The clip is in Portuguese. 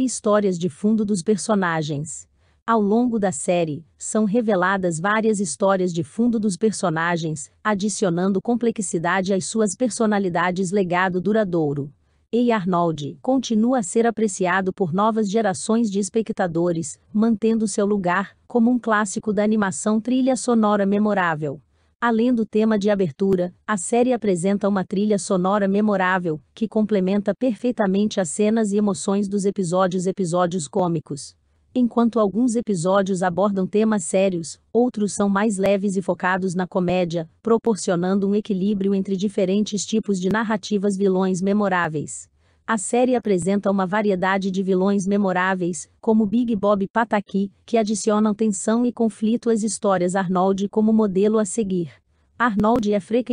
e histórias de fundo dos personagens. Ao longo da série, são reveladas várias histórias de fundo dos personagens, adicionando complexidade às suas personalidades legado duradouro. E. Arnold continua a ser apreciado por novas gerações de espectadores, mantendo seu lugar como um clássico da animação trilha sonora memorável. Além do tema de abertura, a série apresenta uma trilha sonora memorável, que complementa perfeitamente as cenas e emoções dos episódios episódios cômicos. Enquanto alguns episódios abordam temas sérios, outros são mais leves e focados na comédia, proporcionando um equilíbrio entre diferentes tipos de narrativas vilões memoráveis. A série apresenta uma variedade de vilões memoráveis, como Big Bob Pataki, que adicionam tensão e conflito às histórias Arnold como modelo a seguir. Arnold é frequentemente